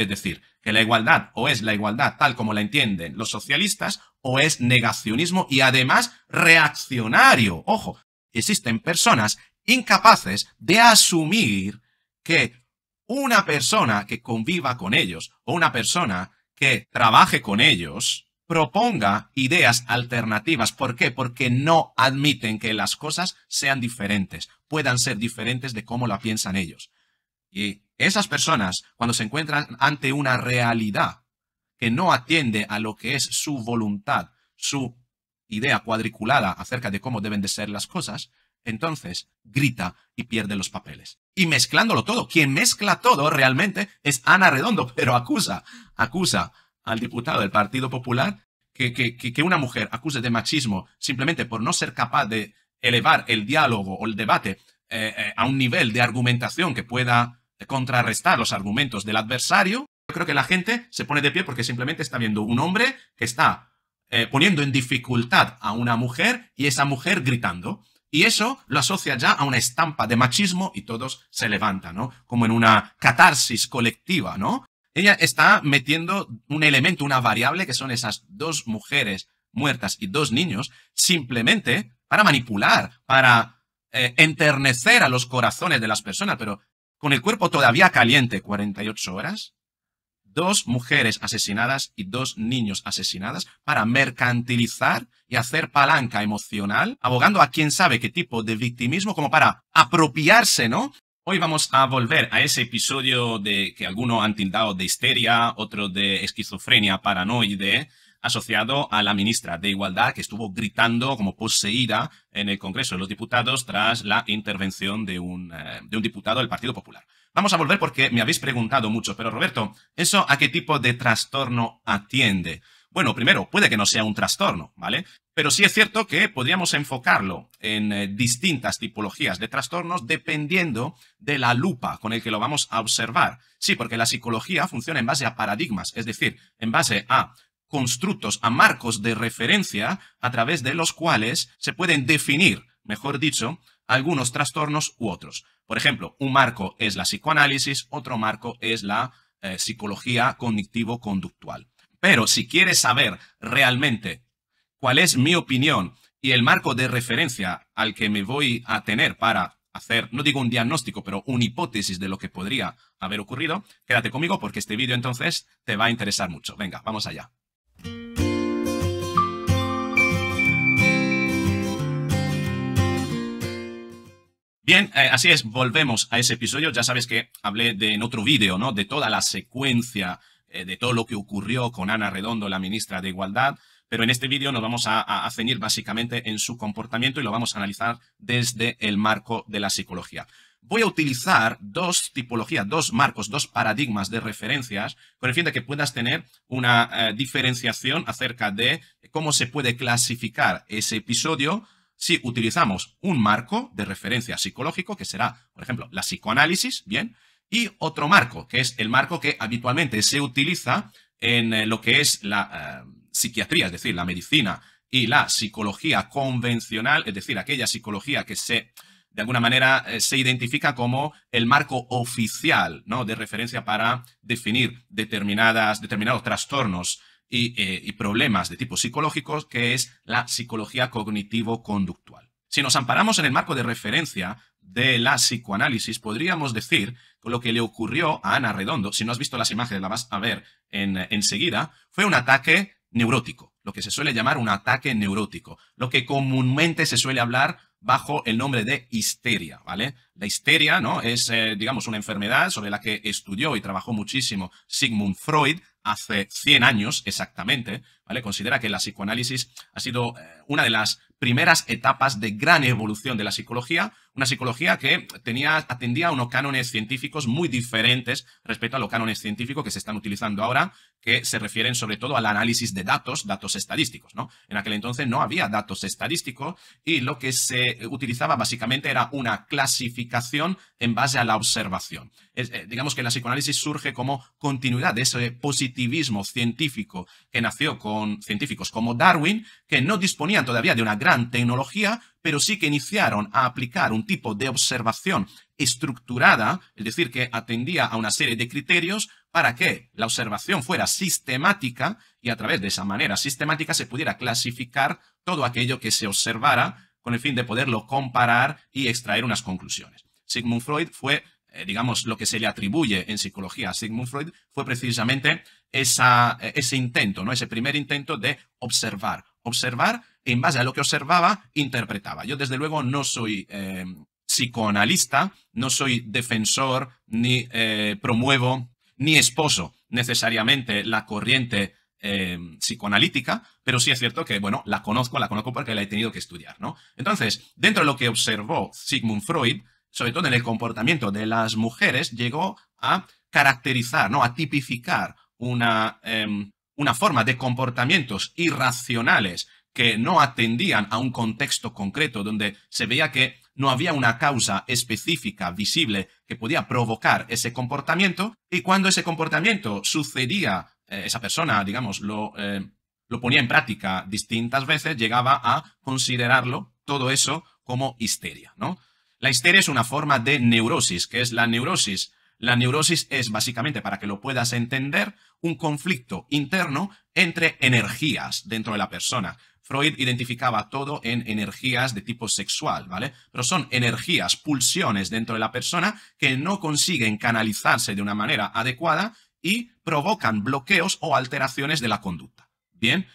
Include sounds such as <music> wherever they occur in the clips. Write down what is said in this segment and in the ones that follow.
Es decir, que la igualdad o es la igualdad tal como la entienden los socialistas o es negacionismo y además reaccionario. Ojo, existen personas incapaces de asumir que una persona que conviva con ellos o una persona que trabaje con ellos proponga ideas alternativas. ¿Por qué? Porque no admiten que las cosas sean diferentes, puedan ser diferentes de cómo la piensan ellos. Y esas personas, cuando se encuentran ante una realidad que no atiende a lo que es su voluntad, su idea cuadriculada acerca de cómo deben de ser las cosas, entonces grita y pierde los papeles. Y mezclándolo todo, quien mezcla todo realmente es Ana Redondo, <laughs> pero acusa, acusa al diputado del Partido Popular que, que, una mujer acuse de machismo simplemente por no ser capaz de elevar el diálogo o el debate eh, eh, a un nivel de argumentación que pueda contrarrestar los argumentos del adversario, yo creo que la gente se pone de pie porque simplemente está viendo un hombre que está eh, poniendo en dificultad a una mujer y esa mujer gritando. Y eso lo asocia ya a una estampa de machismo y todos se levantan, ¿no? Como en una catarsis colectiva, ¿no? Ella está metiendo un elemento, una variable que son esas dos mujeres muertas y dos niños, simplemente para manipular, para eh, enternecer a los corazones de las personas, pero con el cuerpo todavía caliente 48 horas, dos mujeres asesinadas y dos niños asesinadas para mercantilizar y hacer palanca emocional, abogando a quién sabe qué tipo de victimismo como para apropiarse, ¿no? Hoy vamos a volver a ese episodio de que algunos han tildado de histeria, otro de esquizofrenia paranoide, asociado a la ministra de Igualdad que estuvo gritando como poseída en el Congreso de los Diputados tras la intervención de un, eh, de un diputado del Partido Popular. Vamos a volver porque me habéis preguntado mucho, pero Roberto, ¿eso a qué tipo de trastorno atiende? Bueno, primero, puede que no sea un trastorno, ¿vale? Pero sí es cierto que podríamos enfocarlo en eh, distintas tipologías de trastornos dependiendo de la lupa con el que lo vamos a observar. Sí, porque la psicología funciona en base a paradigmas, es decir, en base a constructos, a marcos de referencia a través de los cuales se pueden definir, mejor dicho, algunos trastornos u otros. Por ejemplo, un marco es la psicoanálisis, otro marco es la eh, psicología cognitivo-conductual. Pero si quieres saber realmente cuál es mi opinión y el marco de referencia al que me voy a tener para hacer, no digo un diagnóstico, pero una hipótesis de lo que podría haber ocurrido, quédate conmigo porque este vídeo entonces te va a interesar mucho. Venga, vamos allá. Bien, eh, así es, volvemos a ese episodio. Ya sabes que hablé de, en otro vídeo, ¿no? De toda la secuencia, eh, de todo lo que ocurrió con Ana Redondo, la ministra de Igualdad. Pero en este vídeo nos vamos a, ceñir básicamente en su comportamiento y lo vamos a analizar desde el marco de la psicología. Voy a utilizar dos tipologías, dos marcos, dos paradigmas de referencias con el fin de que puedas tener una eh, diferenciación acerca de cómo se puede clasificar ese episodio si utilizamos un marco de referencia psicológico, que será, por ejemplo, la psicoanálisis, bien, y otro marco, que es el marco que habitualmente se utiliza en eh, lo que es la eh, psiquiatría, es decir, la medicina y la psicología convencional, es decir, aquella psicología que se, de alguna manera, eh, se identifica como el marco oficial, ¿no?, de referencia para definir determinadas, determinados trastornos eh, y, problemas de tipo psicológico, que es la psicología cognitivo-conductual. Si nos amparamos en el marco de referencia de la psicoanálisis, podríamos decir que lo que le ocurrió a Ana Redondo, si no has visto las imágenes, la vas a ver enseguida, fue un ataque neurótico, lo que se suele llamar un ataque neurótico, lo que comúnmente se suele hablar bajo el nombre de histeria, ¿vale? La histeria, ¿no? Es, eh, digamos, una enfermedad sobre la que estudió y trabajó muchísimo Sigmund Freud hace 100 años exactamente, ¿vale? Considera que la psicoanálisis ha sido eh, una de las primeras etapas de gran evolución de la psicología, una psicología que tenía, atendía a unos cánones científicos muy diferentes respecto a los cánones científicos que se están utilizando ahora, que se refieren sobre todo al análisis de datos, datos estadísticos, ¿no? En aquel entonces no había datos estadísticos y lo que se utilizaba básicamente era una clasificación en base a la observación. Eh, digamos que la psicoanálisis surge como continuidad de ese positivismo científico que nació con científicos como Darwin, que no disponían todavía de una gran tecnología, pero sí que iniciaron a aplicar un tipo de observación estructurada, es decir, que atendía a una serie de criterios para que la observación fuera sistemática y a través de esa manera sistemática se pudiera clasificar todo aquello que se observara con el fin de poderlo comparar y extraer unas conclusiones. Sigmund Freud fue, eh, digamos, lo que se le atribuye en psicología a Sigmund Freud fue precisamente eh, ese intento, ¿no? ese primer intento de observar, observar, en base a lo que observaba, interpretaba. Yo desde luego no soy eh, psicoanalista, no soy defensor, ni eh, promuevo, ni esposo necesariamente la corriente eh, psicoanalítica, pero sí es cierto que, bueno, la conozco, la conozco porque la he tenido que estudiar, ¿no? Entonces, dentro de lo que observó Sigmund Freud, sobre todo en el comportamiento de las mujeres, llegó a caracterizar, ¿no? A tipificar una, em, una forma de comportamientos irracionales que no atendían a un contexto concreto donde se veía que no había una causa específica, visible, que podía provocar ese comportamiento, y cuando ese comportamiento sucedía, eh, esa persona, digamos, lo, eh, lo ponía en práctica distintas veces, llegaba a considerarlo todo eso como histeria, ¿no? La histeria es una forma de neurosis, que es la neurosis la neurosis es básicamente, para que lo puedas entender, un conflicto interno entre energías dentro de la persona. Freud identificaba todo en energías de tipo sexual, ¿vale? Pero son energías, pulsiones dentro de la persona que no consiguen canalizarse de una manera adecuada y provocan bloqueos o alteraciones de la conducta. Bien,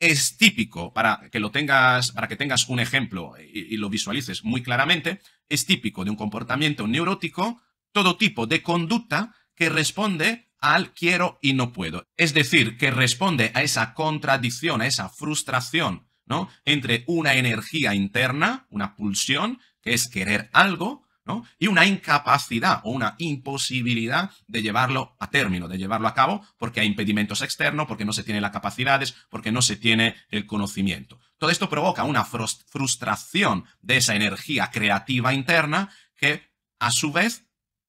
es típico, para que lo tengas, para que tengas un ejemplo y, lo visualices muy claramente, es típico de un comportamiento neurótico todo tipo de conducta que responde al quiero y no puedo. Es decir, que responde a esa contradicción, a esa frustración, ¿no? Entre una energía interna, una pulsión, que es querer algo, ¿no? Y una incapacidad o una imposibilidad de llevarlo a término, de llevarlo a cabo, porque hay impedimentos externos, porque no se tiene las capacidades, porque no se tiene el conocimiento. Todo esto provoca una frustración de esa energía creativa interna que, a su vez,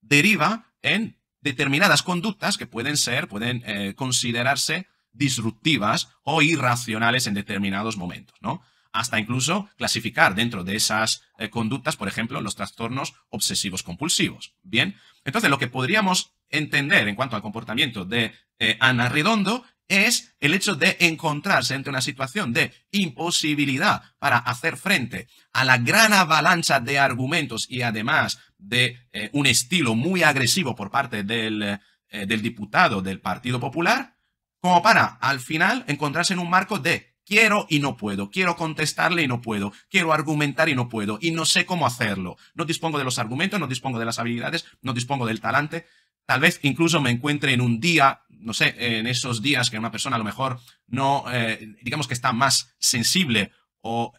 deriva en determinadas conductas que pueden ser, pueden eh, considerarse disruptivas o irracionales en determinados momentos, ¿no? Hasta incluso clasificar dentro de esas eh, conductas, por ejemplo, los trastornos obsesivos compulsivos. Bien, entonces lo que podríamos entender en cuanto al comportamiento de eh, Ana Redondo es el hecho de encontrarse ante una situación de imposibilidad para hacer frente a la gran avalancha de argumentos y además de eh, un estilo muy agresivo por parte del, eh, del diputado del Partido Popular, como para al final encontrarse en un marco de quiero y no puedo, quiero contestarle y no puedo, quiero argumentar y no puedo, y no sé cómo hacerlo. No dispongo de los argumentos, no dispongo de las habilidades, no dispongo del talante. Tal vez incluso me encuentre en un día, no sé, en esos días que una persona a lo mejor no, eh, digamos que está más sensible o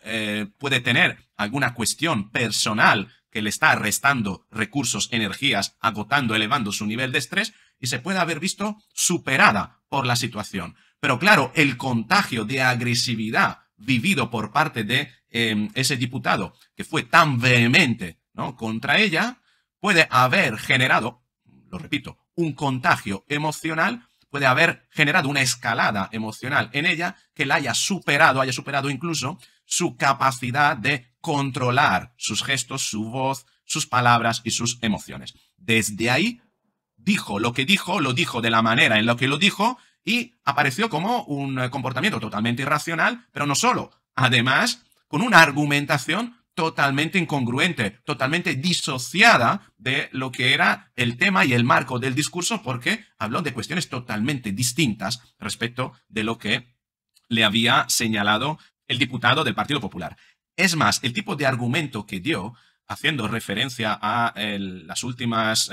puede tener alguna cuestión personal que le está restando recursos, energías, agotando, elevando su nivel de estrés y se puede haber visto superada por la situación. Pero claro, el contagio de agresividad vivido por parte de em, ese diputado que fue tan vehemente ¿no? contra ella puede haber generado, lo repito, un contagio emocional puede haber generado una escalada emocional en ella que la haya superado, haya superado incluso su capacidad de controlar sus gestos, su voz, sus palabras y sus emociones. Desde ahí dijo lo que dijo, lo dijo de la manera en la que lo dijo y apareció como un eh, comportamiento totalmente irracional, pero no solo, además con una argumentación totalmente incongruente, totalmente disociada de lo que era el tema y el marco del discurso, porque habló de cuestiones totalmente distintas respecto de lo que le había señalado el diputado del Partido Popular. Es más, el tipo de argumento que dio, haciendo referencia a las últimas,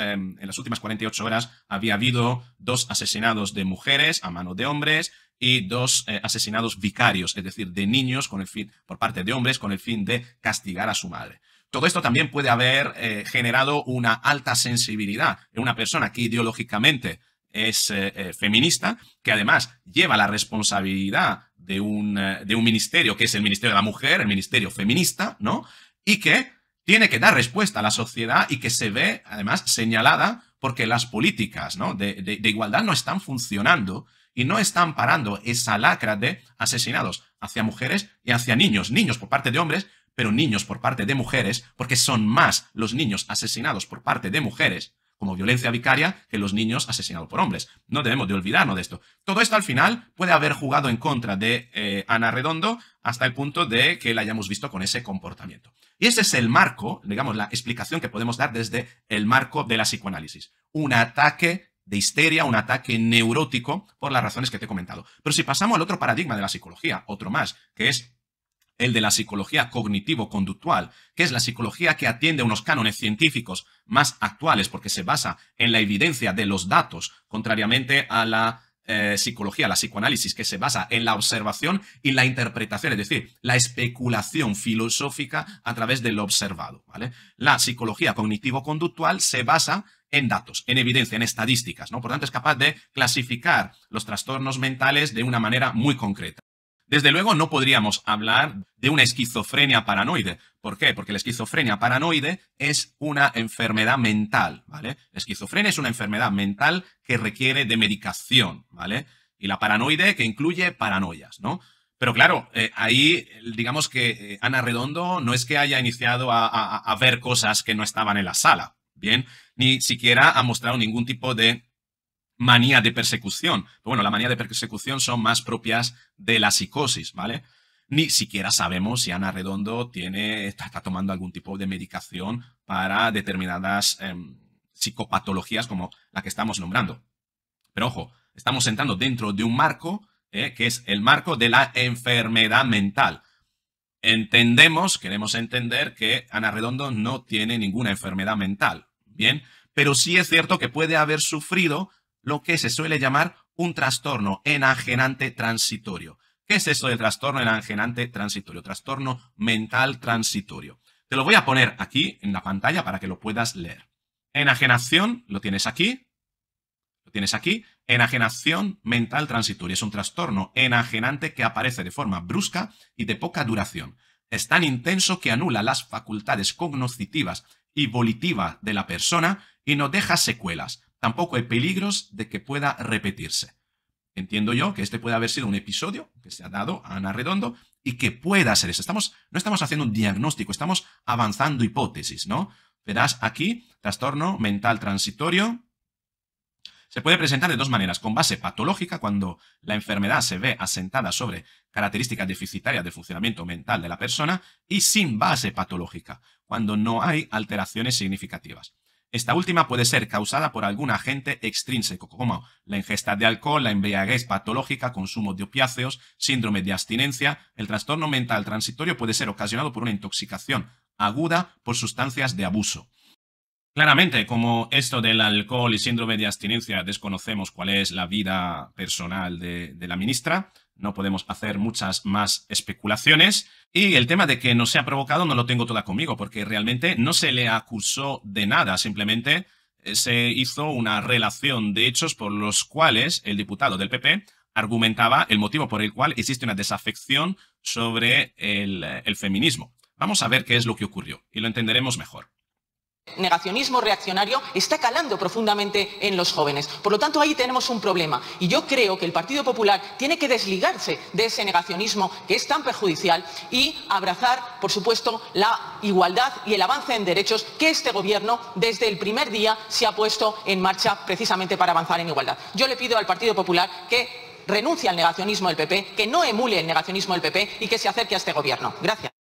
48 em, horas había habido dos asesinados de mujeres a mano de hombres y dos eh, asesinados vicarios, es decir, de niños con el fin, por parte de hombres con el fin de castigar a su madre. Todo esto también puede haber eh, generado una alta sensibilidad en una persona que ideológicamente es eh, feminista, que además lleva la responsabilidad de un, eh, de un ministerio que es el Ministerio de la Mujer, el Ministerio Feminista, ¿no? Y que tiene que dar respuesta a la sociedad y que se ve, además, señalada porque las políticas ¿no? de, igualdad no están funcionando y no están parando esa lacra de asesinados hacia mujeres y hacia niños, niños por parte de hombres, pero niños por parte de mujeres, porque son más los niños asesinados por parte de mujeres como violencia vicaria que los niños asesinados por hombres. No debemos de olvidarnos de esto. Todo esto al final puede haber jugado en contra de eh, Ana Redondo hasta el punto de que la hayamos visto con ese comportamiento. Y ese es el marco, digamos, la explicación que podemos dar desde el marco de la psicoanálisis. Un ataque de histeria, un ataque neurótico por las razones que te he comentado. Pero si pasamos al otro paradigma de la psicología, otro más, que es el de la psicología cognitivo-conductual, que es la psicología que atiende a unos cánones científicos más actuales porque se basa en la evidencia de los datos, contrariamente a la eh, psicología, la psicoanálisis, que se basa en la observación y la interpretación, es decir, la especulación filosófica a través de lo observado. ¿vale? La psicología cognitivo-conductual se basa en datos, en evidencia, en estadísticas, ¿no? Por tanto, es capaz de clasificar los trastornos mentales de una manera muy concreta. Desde luego no podríamos hablar de una esquizofrenia paranoide. ¿Por qué? Porque la esquizofrenia paranoide es una enfermedad mental, ¿vale? La esquizofrenia es una enfermedad mental que requiere de medicación, ¿vale? Y la paranoide que incluye paranoias, ¿no? Pero claro, eh, ahí digamos que eh, Ana Redondo no es que haya iniciado a, a ver cosas que no estaban en la sala, ¿bien? Ni siquiera ha mostrado ningún tipo de manía de persecución. bueno, la manía de persecución son más propias de la psicosis, ¿vale? Ni siquiera sabemos si Ana Redondo tiene, está, tomando algún tipo de medicación para determinadas em, psicopatologías como la que estamos nombrando. Pero ojo, estamos entrando dentro de un marco eh, que es el marco de la enfermedad mental. Entendemos, queremos entender que Ana Redondo no tiene ninguna enfermedad mental, ¿bien? Pero sí es cierto que puede haber sufrido lo que se suele llamar un trastorno enajenante transitorio. ¿Qué es eso de trastorno enajenante transitorio? Trastorno mental transitorio. Te lo voy a poner aquí en la pantalla para que lo puedas leer. Enajenación, lo tienes aquí. Lo tienes aquí. Enajenación mental transitoria. Es un trastorno enajenante que aparece de forma brusca y de poca duración. Es tan intenso que anula las facultades cognoscitivas y volitivas de la persona y no deja secuelas. Tampoco hay peligros de que pueda repetirse. Entiendo yo que este puede haber sido un episodio que se ha dado a Ana Redondo y que pueda ser eso. Estamos, no estamos haciendo un diagnóstico, estamos avanzando hipótesis, ¿no? Verás aquí, trastorno mental transitorio. Se puede presentar de dos maneras, con base patológica, cuando la enfermedad se ve asentada sobre características deficitarias del funcionamiento mental de la persona, y sin base patológica, cuando no hay alteraciones significativas. Esta última puede ser causada por algún agente extrínseco, como la ingesta de alcohol, la embriaguez patológica, consumo de opiáceos, síndrome de abstinencia. El trastorno mental transitorio puede ser ocasionado por una intoxicación aguda por sustancias de abuso. Claramente, como esto del alcohol y síndrome de abstinencia, desconocemos cuál es la vida personal de, de la ministra, no podemos hacer muchas más especulaciones. Y el tema de que no se ha provocado no lo tengo toda conmigo, porque realmente no se le acusó de nada, simplemente eh, se hizo una relación de hechos por los cuales el diputado del PP argumentaba el motivo por el cual existe una desafección sobre el, eh, el feminismo. Vamos a ver qué es lo que ocurrió y lo entenderemos mejor negacionismo reaccionario está calando profundamente en los jóvenes. Por lo tanto, ahí tenemos un problema. Y yo creo que el Partido Popular tiene que desligarse de ese negacionismo que es tan perjudicial y abrazar, por supuesto, la igualdad y el avance en derechos que este Gobierno desde el primer día se ha puesto en marcha precisamente para avanzar en igualdad. Yo le pido al Partido Popular que renuncie al negacionismo del PP, que no emule el negacionismo del PP y que se acerque a este Gobierno. Gracias.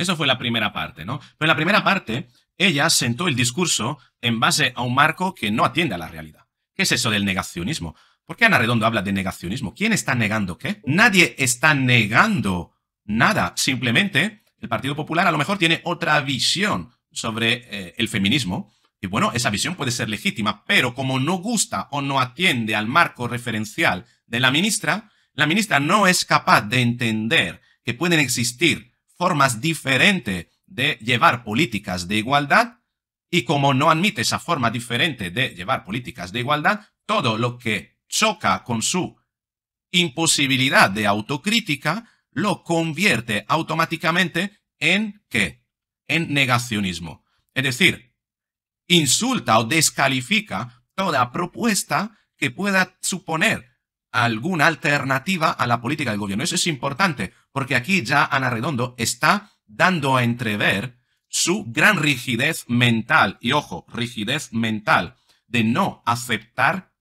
Eso fue la primera parte, ¿no? Pero en la primera parte, ella sentó el discurso en base a un marco que no atiende a la realidad. ¿Qué es eso del negacionismo? ¿Por qué Ana Redondo habla de negacionismo? ¿Quién está negando qué? Nadie está negando nada. Simplemente el Partido Popular a lo mejor tiene otra visión sobre eh, el feminismo. Y bueno, esa visión puede ser legítima, pero como no gusta o no atiende al marco referencial de la ministra, la ministra no es capaz de entender que pueden existir formas diferentes de llevar políticas de igualdad y como no admite esa forma diferente de llevar políticas de igualdad, todo lo que choca con su imposibilidad de autocrítica lo convierte automáticamente en qué? En negacionismo. Es decir, insulta o descalifica toda propuesta que pueda suponer alguna alternativa a la política del gobierno. Eso es importante, porque aquí ya Ana Redondo está dando a entrever su gran rigidez mental, y ojo, rigidez mental, de no aceptar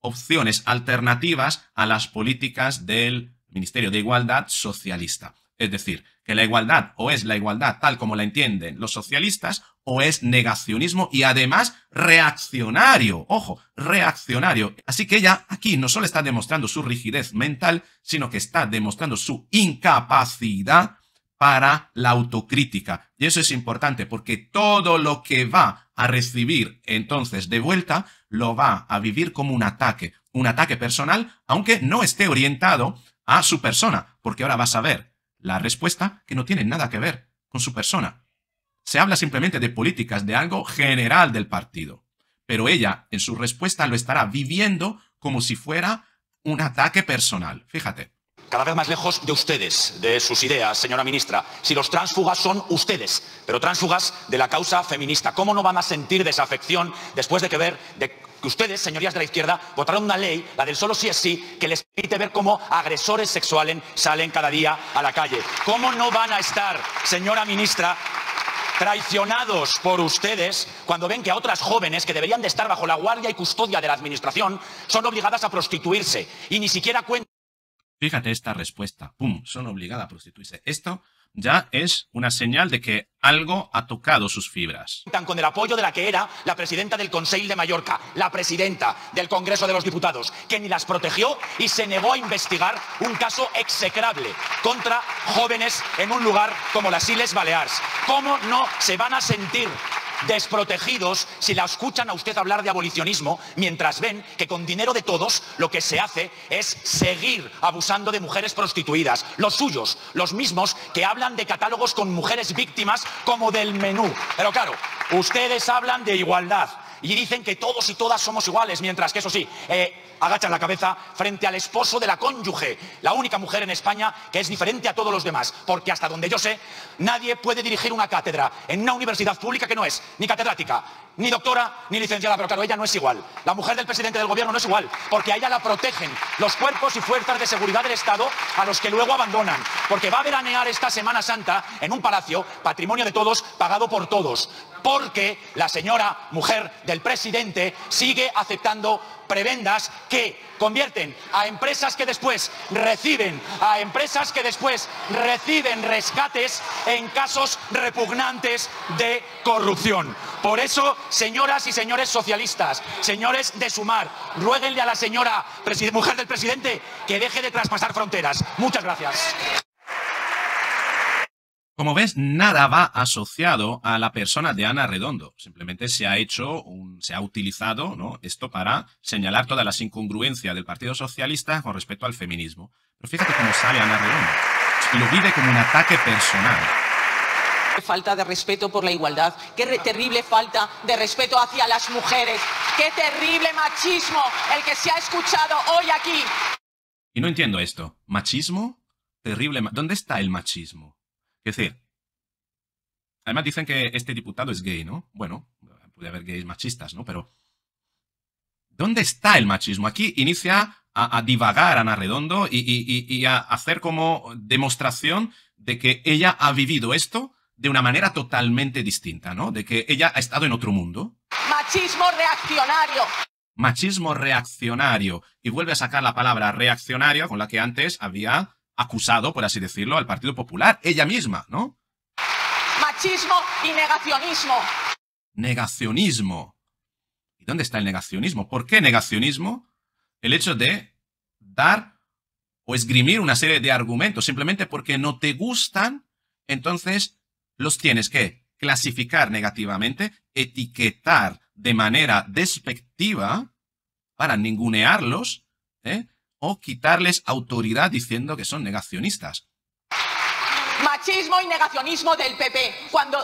opciones alternativas a las políticas del Ministerio de Igualdad socialista. Es decir, que la igualdad o es la igualdad tal como la entienden los socialistas o es negacionismo y además reaccionario. Ojo, reaccionario. Así que ella aquí no solo está demostrando su rigidez mental, sino que está demostrando su incapacidad para la autocrítica. Y eso es importante porque todo lo que va a recibir entonces de vuelta lo va a vivir como un ataque, un ataque personal, aunque no esté orientado a su persona, porque ahora vas a ver la respuesta que no tiene nada que ver con su persona, se habla simplemente de políticas, de algo general del partido. Pero ella, en su respuesta, lo estará viviendo como si fuera un ataque personal. Fíjate. Cada vez más lejos de ustedes, de sus ideas, señora ministra. Si los tránsfugas son ustedes, pero tránsfugas de la causa feminista, ¿cómo no van a sentir desafección después de que ver de que ustedes, señorías de la izquierda, votaron una ley, la del solo sí es sí, que les permite ver cómo agresores sexuales salen cada día a la calle? ¿Cómo no van a estar, señora ministra, traicionados por ustedes cuando ven que a otras jóvenes que deberían de estar bajo la guardia y custodia de la Administración son obligadas a prostituirse y ni siquiera cuentan. Fíjate esta respuesta. ¡Pum! Son obligadas a prostituirse. Esto ya es una señal de que algo ha tocado sus fibras. Tan Con el apoyo de la que era la presidenta del Consejo de Mallorca, la presidenta del Congreso de los Diputados, que ni las protegió y se negó a investigar un caso execrable contra jóvenes en un lugar como las Islas Baleares. ¿Cómo no se van a sentir desprotegidos si la escuchan a usted hablar de abolicionismo, mientras ven que con dinero de todos lo que se hace es seguir abusando de mujeres prostituidas, los suyos, los mismos que hablan de catálogos con mujeres víctimas como del menú. Pero claro, ustedes hablan de igualdad y dicen que todos y todas somos iguales, mientras que eso sí, eh, agachan la cabeza frente al esposo de la cónyuge, la única mujer en España que es diferente a todos los demás, porque hasta donde yo sé, nadie puede dirigir una cátedra en una universidad pública que no es ni catedrática, ni doctora, ni licenciada, pero claro, ella no es igual. La mujer del presidente del gobierno no es igual, porque a ella la protegen los cuerpos y fuerzas de seguridad del Estado a los que luego abandonan, porque va a veranear esta Semana Santa en un palacio, patrimonio de todos, pagado por todos porque la señora mujer del presidente sigue aceptando prebendas que convierten a empresas que después reciben, a empresas que después reciben rescates en casos repugnantes de corrupción. Por eso, señoras y señores socialistas, señores de Sumar, ruéguenle a la señora mujer del presidente que deje de traspasar fronteras. Muchas gracias. Como ves, nada va asociado a la persona de Ana Redondo. Simplemente se ha hecho, un, se ha utilizado ¿no? esto para señalar todas las incongruencias del Partido Socialista con respecto al feminismo. Pero fíjate cómo sale Ana Redondo. Y Lo vive como un ataque personal. Qué falta de respeto por la igualdad, qué terrible falta de respeto hacia las mujeres, qué terrible machismo el que se ha escuchado hoy aquí. Y no entiendo esto. ¿Machismo? Terrible. ¿Dónde está el machismo? Es decir, además dicen que este diputado es gay, ¿no? Bueno, puede haber gays machistas, ¿no? Pero, ¿dónde está el machismo? Aquí inicia a, a divagar Ana Redondo y, y a hacer como demostración de que ella ha vivido esto de una manera totalmente distinta, ¿no? De que ella ha estado en otro mundo. Machismo reaccionario. Machismo reaccionario. Y vuelve a sacar la palabra reaccionario con la que antes había acusado, por así decirlo, al Partido Popular, ella misma, ¿no? Machismo y negacionismo. Negacionismo. ¿Y dónde está el negacionismo? ¿Por qué negacionismo? El hecho de dar o esgrimir una serie de argumentos simplemente porque no te gustan, entonces los tienes que clasificar negativamente, etiquetar de manera despectiva para ningunearlos, ¿eh? quitarles autoridad diciendo que son negacionistas. Machismo y negacionismo del PP, cuando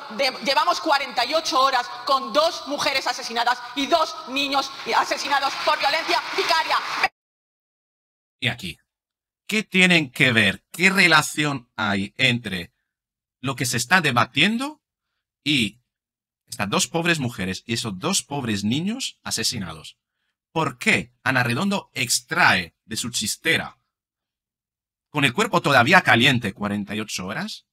llevamos 48 horas con dos mujeres asesinadas y dos niños asesinados por violencia vicaria. Y aquí, ¿qué tienen que ver? ¿Qué relación hay entre lo que se está debatiendo y estas dos pobres mujeres y esos dos pobres niños asesinados? por qué Ana Redondo extrae de su chistera, con el cuerpo todavía caliente 48 horas,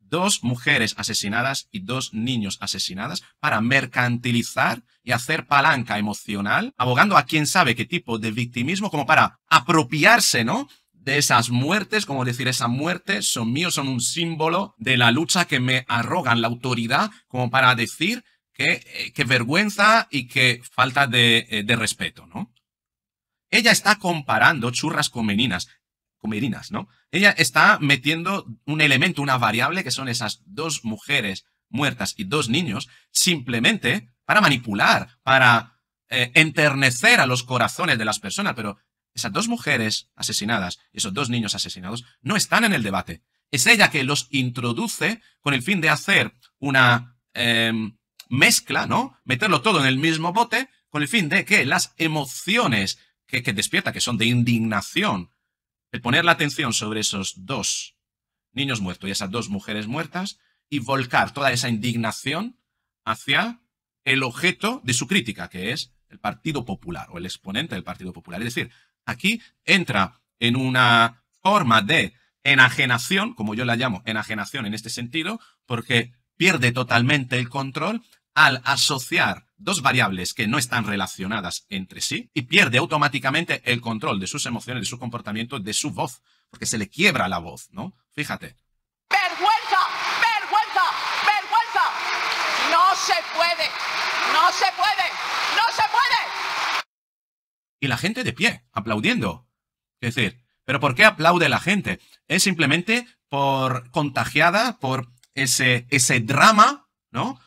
dos mujeres asesinadas y dos niños asesinadas para mercantilizar y hacer palanca emocional, abogando a quién sabe qué tipo de victimismo como para apropiarse, ¿no? De esas muertes, como decir, esas muertes son míos, son un símbolo de la lucha que me arrogan la autoridad, como para decir Qué, eh, vergüenza y qué falta de, eh, de, respeto, ¿no? Ella está comparando churras con meninas, con meninas, ¿no? Ella está metiendo un elemento, una variable que son esas dos mujeres muertas y dos niños, simplemente para manipular, para eh, enternecer a los corazones de las personas, pero esas dos mujeres asesinadas, esos dos niños asesinados, no están en el debate. Es ella que los introduce con el fin de hacer una, em, mezcla, ¿no? Meterlo todo en el mismo bote con el fin de que las emociones que, despierta, que son de indignación, el poner la atención sobre esos dos niños muertos y esas dos mujeres muertas y volcar toda esa indignación hacia el objeto de su crítica, que es el Partido Popular o el exponente del Partido Popular. Es decir, aquí entra en una forma de enajenación, como yo la llamo enajenación en este sentido, porque pierde totalmente el control al asociar dos variables que no están relacionadas entre sí y pierde automáticamente el control de sus emociones, de su comportamiento, de su voz, porque se le quiebra la voz, ¿no? Fíjate. ¡Vergüenza! ¡Vergüenza! ¡Vergüenza! ¡No se puede! ¡No se puede! ¡No se puede! Y la gente de pie, aplaudiendo. Es decir, ¿pero por qué aplaude la gente? Es simplemente por contagiada por ese, ese drama, ¿no?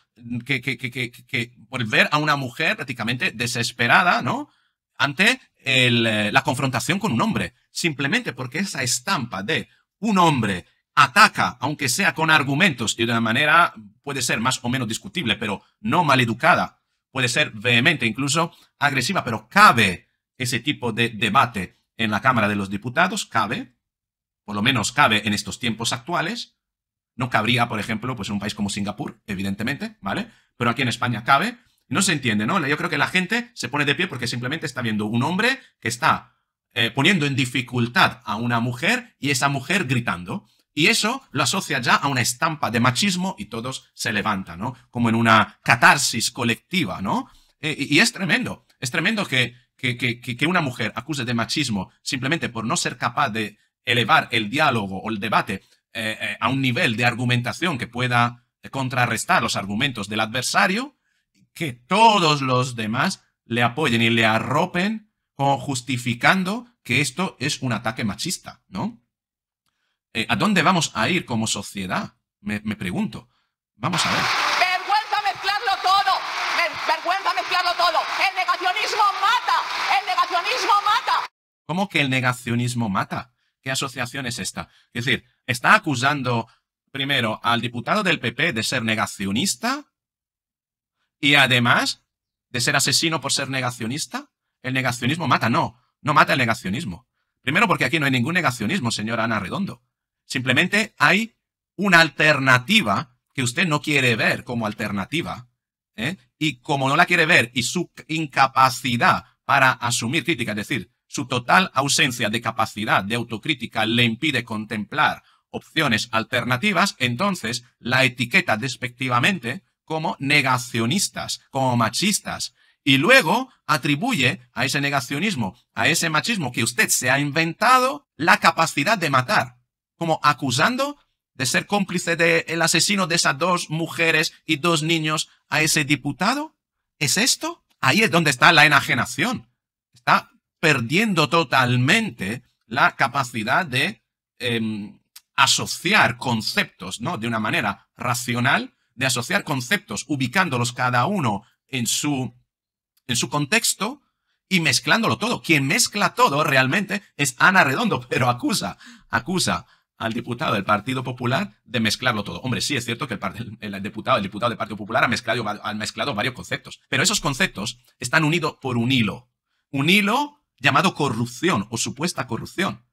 que, volver a una mujer prácticamente desesperada, ¿no? Ante eh, la confrontación con un hombre. Simplemente porque esa estampa de un hombre ataca, aunque sea con argumentos y de una manera puede ser más o menos discutible, pero no maleducada, puede ser vehemente, incluso agresiva, pero cabe ese tipo de debate en la Cámara de los Diputados, cabe, por lo menos cabe en estos tiempos actuales, no cabría, por ejemplo, pues en un país como Singapur, evidentemente, ¿vale? Pero aquí en España cabe. No se entiende, ¿no? Yo creo que la gente se pone de pie porque simplemente está viendo un hombre que está eh, poniendo en dificultad a una mujer y esa mujer gritando. Y eso lo asocia ya a una estampa de machismo y todos se levantan, ¿no? Como en una catarsis colectiva, ¿no? Eh, y, es tremendo, es tremendo que, que, que, que una mujer acuse de machismo simplemente por no ser capaz de elevar el diálogo o el debate eh, eh, a un nivel de argumentación que pueda contrarrestar los argumentos del adversario, que todos los demás le apoyen y le arropen justificando que esto es un ataque machista, ¿no? Eh, ¿A dónde vamos a ir como sociedad? Me, pregunto. Vamos a ver. Vergüenza mezclarlo todo. vergüenza mezclarlo todo. El negacionismo mata. El negacionismo mata. ¿Cómo que el negacionismo mata? ¿Qué asociación es esta? Es decir, está acusando primero al diputado del PP de ser negacionista y además de ser asesino por ser negacionista. El negacionismo mata, no, no mata el negacionismo. Primero porque aquí no hay ningún negacionismo, señora Ana Redondo. Simplemente hay una alternativa que usted no quiere ver como alternativa. ¿eh? Y como no la quiere ver y su incapacidad para asumir crítica, es decir, su total ausencia de capacidad de autocrítica le impide contemplar opciones alternativas, entonces la etiqueta despectivamente como negacionistas, como machistas, y luego atribuye a ese negacionismo, a ese machismo que usted se ha inventado, la capacidad de matar, como acusando de ser cómplice del el asesino de esas dos mujeres y dos niños a ese diputado. ¿Es esto? Ahí es donde está la enajenación. Está perdiendo totalmente la capacidad de em, asociar conceptos, ¿no? De una manera racional, de asociar conceptos, ubicándolos cada uno en su, en su contexto y mezclándolo todo. Quien mezcla todo realmente es Ana Redondo, <laughs> pero acusa, acusa al diputado del Partido Popular de mezclarlo todo. Hombre, sí es cierto que el, diputado, el diputado del Partido Popular ha mezclado, ha mezclado varios conceptos, pero esos conceptos están unidos por un hilo. Un hilo llamado corrupción o supuesta corrupción.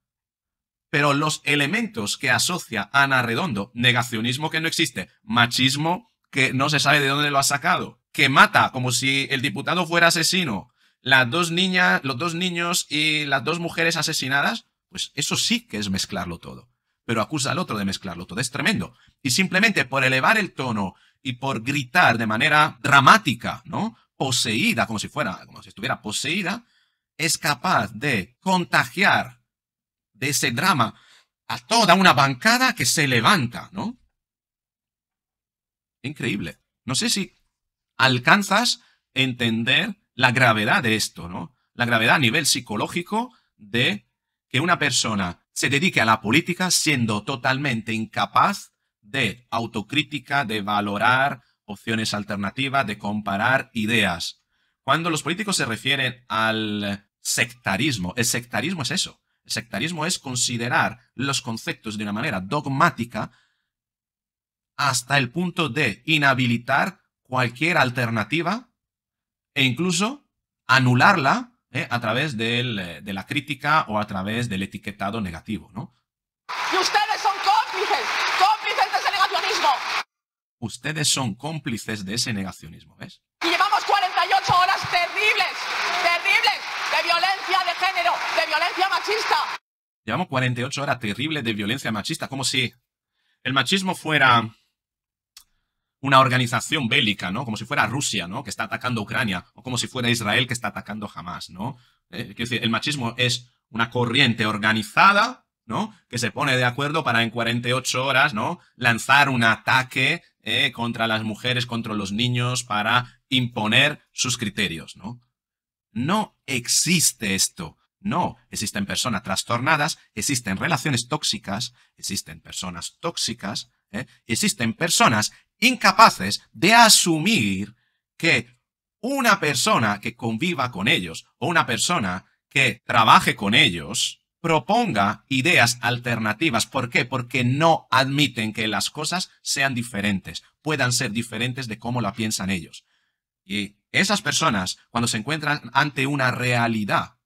Pero los elementos que asocia Ana Redondo, negacionismo que no existe, machismo que no se sabe de dónde lo ha sacado, que mata como si el diputado fuera asesino, las dos niñas, los dos niños y las dos mujeres asesinadas, pues eso sí que es mezclarlo todo. Pero acusa al otro de mezclarlo todo, es tremendo. Y simplemente por elevar el tono y por gritar de manera dramática, ¿no? Poseída, como si fuera, como si estuviera poseída, es capaz de contagiar de ese drama a toda una bancada que se levanta, ¿no? Increíble. No sé si alcanzas a entender la gravedad de esto, ¿no? La gravedad a nivel psicológico de que una persona se dedique a la política siendo totalmente incapaz de autocrítica, de valorar opciones alternativas, de comparar ideas. Cuando los políticos se refieren al sectarismo, el sectarismo es eso. El sectarismo es considerar los conceptos de una manera dogmática hasta el punto de inhabilitar cualquier alternativa e incluso anularla eh, a través eh, de la crítica o a través del etiquetado negativo, ¿no? Y ustedes son cómplices, cómplices de ese negacionismo. Ustedes son cómplices de ese negacionismo, ¿ves? horas terribles, terribles de violencia de género, de violencia machista. Llevamos 48 horas terribles de violencia machista, como si el machismo fuera una organización bélica, ¿no? Como si fuera Rusia, ¿no? Que está atacando Ucrania, o como si fuera Israel que está atacando jamás. Hamas, ¿no? Eh, decir, el machismo es una corriente organizada, ¿no? Que se pone de acuerdo para en 48 horas, ¿no? Lanzar un ataque ¿eh? contra las mujeres, contra los niños, para imponer sus criterios, ¿no? No existe esto. No, existen personas trastornadas, existen relaciones tóxicas, existen personas tóxicas, ¿eh? existen personas incapaces de asumir que una persona que conviva con ellos o una persona que trabaje con ellos proponga ideas alternativas. ¿Por qué? Porque no admiten que las cosas sean diferentes, puedan ser diferentes de cómo la piensan ellos. Y esas personas, cuando se encuentran ante una realidad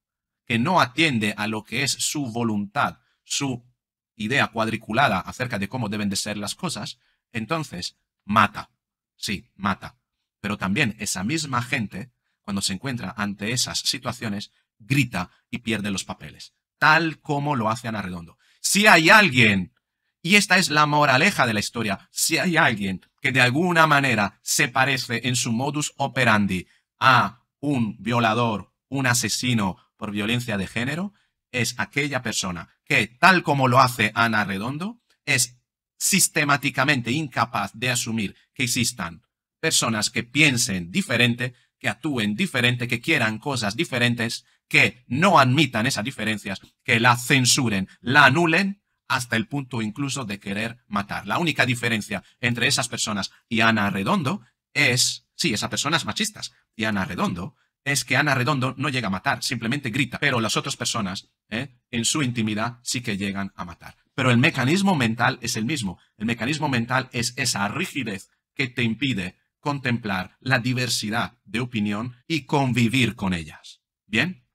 que no atiende a lo que es su voluntad, su idea cuadriculada acerca de cómo deben de ser las cosas, entonces mata. Sí, mata. Pero también esa misma gente, cuando se encuentra ante esas situaciones, grita y pierde los papeles tal como lo hace Ana Redondo. Si hay alguien, y esta es la moraleja de la historia, si hay alguien que de alguna manera se parece en su modus operandi a un violador, un asesino por violencia de género, es aquella persona que, tal como lo hace Ana Redondo, es sistemáticamente incapaz de asumir que existan personas que piensen diferente que actúen diferente, que quieran cosas diferentes, que no admitan esas diferencias, que la censuren, la anulen hasta el punto incluso de querer matar. La única diferencia entre esas personas y Ana Redondo es, sí, esas personas machistas y Ana Redondo, es que Ana Redondo no llega a matar, simplemente grita, pero las otras personas, ¿eh? en su intimidad, sí que llegan a matar. Pero el mecanismo mental es el mismo. El mecanismo mental es esa rigidez que te impide contemplar la diversidad de opinión y convivir con ellas. ¿Bien?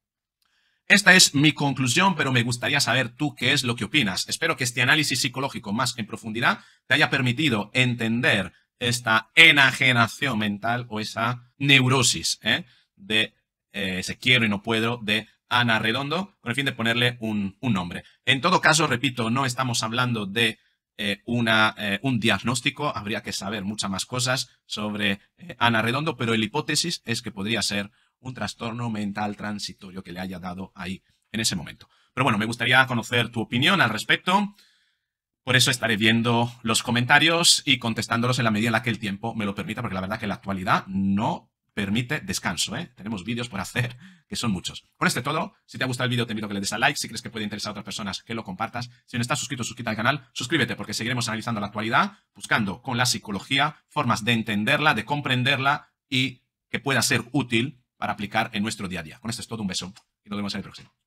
Esta es mi conclusión, pero me gustaría saber tú qué es lo que opinas. Espero que este análisis psicológico más en profundidad te haya permitido entender esta enajenación mental o esa neurosis ¿eh? de eh, ese quiero y no puedo de Ana Redondo, con el fin de ponerle un nombre. En todo caso, repito, no estamos hablando de eh, eh, un diagnóstico, habría que saber muchas más cosas sobre eh, Ana Redondo, pero la hipótesis es que podría ser un trastorno mental transitorio que le haya dado ahí en ese momento. Pero bueno, me gustaría conocer tu opinión al respecto. Por eso estaré viendo los comentarios y contestándolos en la medida en la que el tiempo me lo permita, porque la verdad que la actualidad no permite descanso, ¿eh? Tenemos vídeos por hacer, que son muchos. Con este todo, si te ha gustado el vídeo, te invito a que le des a like. Si crees que puede interesar a otras personas, que lo compartas. Si no estás suscrito, suscríbete al canal. Suscríbete porque seguiremos analizando la actualidad, buscando con la psicología formas de entenderla, de comprenderla y que pueda ser útil para aplicar en nuestro día a día. Con esto es todo, un beso y nos vemos en el próximo.